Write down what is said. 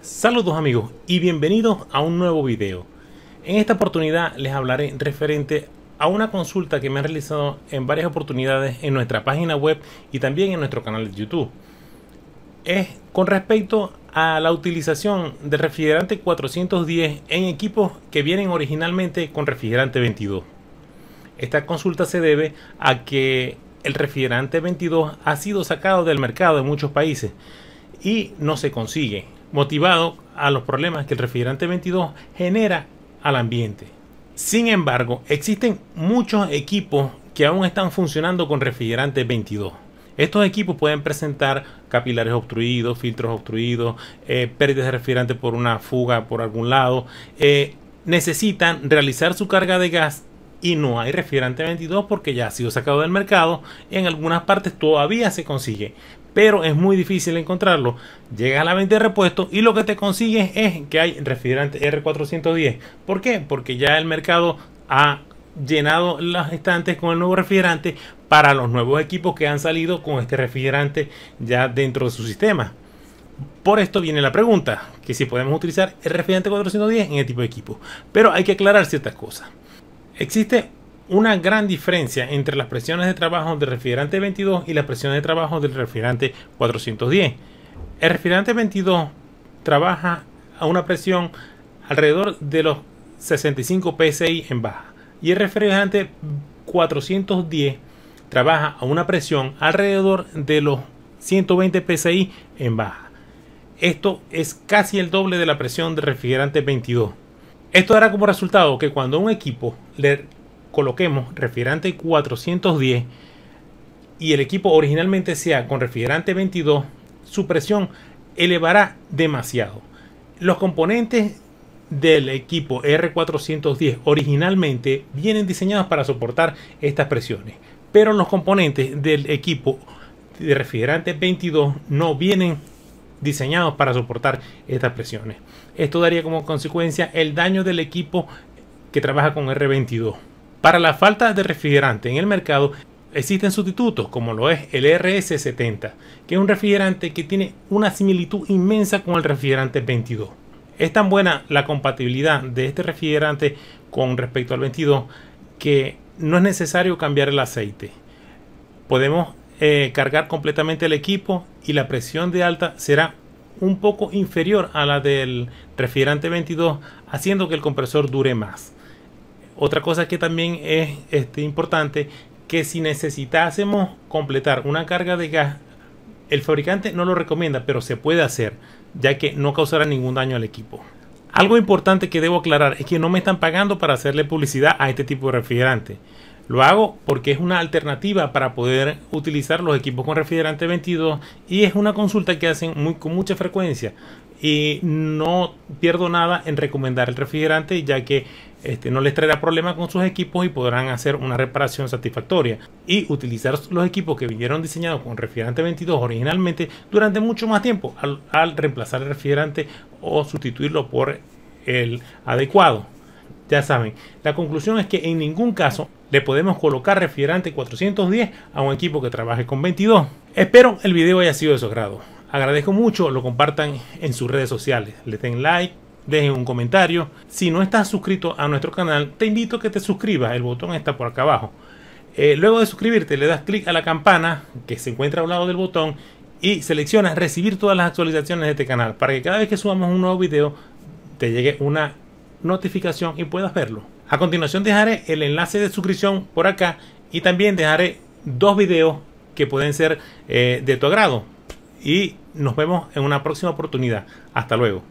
Saludos amigos y bienvenidos a un nuevo video. En esta oportunidad les hablaré referente a una consulta que me han realizado en varias oportunidades en nuestra página web y también en nuestro canal de YouTube. Es con respecto a la utilización del refrigerante 410 en equipos que vienen originalmente con refrigerante 22. Esta consulta se debe a que el refrigerante 22 ha sido sacado del mercado en muchos países y no se consigue motivado a los problemas que el refrigerante 22 genera al ambiente. Sin embargo, existen muchos equipos que aún están funcionando con refrigerante 22. Estos equipos pueden presentar capilares obstruidos, filtros obstruidos, eh, pérdidas de refrigerante por una fuga por algún lado. Eh, necesitan realizar su carga de gas y no hay refrigerante 22 porque ya ha sido sacado del mercado. En algunas partes todavía se consigue, pero es muy difícil encontrarlo. Llegas a la venta de repuesto y lo que te consigues es que hay refrigerante R410. ¿Por qué? Porque ya el mercado ha llenado las estantes con el nuevo refrigerante para los nuevos equipos que han salido con este refrigerante ya dentro de su sistema. Por esto viene la pregunta, que si podemos utilizar el refrigerante 410 en este tipo de equipo. Pero hay que aclarar ciertas cosas. Existe una gran diferencia entre las presiones de trabajo del refrigerante 22 y las presiones de trabajo del refrigerante 410. El refrigerante 22 trabaja a una presión alrededor de los 65 psi en baja y el refrigerante 410 trabaja a una presión alrededor de los 120 psi en baja. Esto es casi el doble de la presión del refrigerante 22. Esto dará como resultado que cuando a un equipo le coloquemos refrigerante 410 y el equipo originalmente sea con refrigerante 22, su presión elevará demasiado. Los componentes del equipo R410 originalmente vienen diseñados para soportar estas presiones, pero los componentes del equipo de refrigerante 22 no vienen diseñados para soportar estas presiones. Esto daría como consecuencia el daño del equipo que trabaja con R22. Para la falta de refrigerante en el mercado existen sustitutos como lo es el RS70, que es un refrigerante que tiene una similitud inmensa con el refrigerante 22. Es tan buena la compatibilidad de este refrigerante con respecto al 22 que no es necesario cambiar el aceite. Podemos eh, cargar completamente el equipo y la presión de alta será un poco inferior a la del refrigerante 22 haciendo que el compresor dure más otra cosa que también es este, importante que si necesitásemos completar una carga de gas el fabricante no lo recomienda pero se puede hacer ya que no causará ningún daño al equipo algo importante que debo aclarar es que no me están pagando para hacerle publicidad a este tipo de refrigerante lo hago porque es una alternativa para poder utilizar los equipos con refrigerante 22 y es una consulta que hacen muy, con mucha frecuencia. Y no pierdo nada en recomendar el refrigerante ya que este, no les traerá problemas con sus equipos y podrán hacer una reparación satisfactoria y utilizar los equipos que vinieron diseñados con refrigerante 22 originalmente durante mucho más tiempo al reemplazar el refrigerante o sustituirlo por el adecuado. Ya saben, la conclusión es que en ningún caso le podemos colocar refrigerante 410 a un equipo que trabaje con 22. Espero el video haya sido de su agrado. Agradezco mucho, lo compartan en sus redes sociales, le den like, dejen un comentario. Si no estás suscrito a nuestro canal, te invito a que te suscribas, el botón está por acá abajo. Eh, luego de suscribirte, le das clic a la campana que se encuentra a al lado del botón y seleccionas recibir todas las actualizaciones de este canal para que cada vez que subamos un nuevo video te llegue una notificación y puedas verlo. A continuación dejaré el enlace de suscripción por acá y también dejaré dos videos que pueden ser eh, de tu agrado. Y nos vemos en una próxima oportunidad. Hasta luego.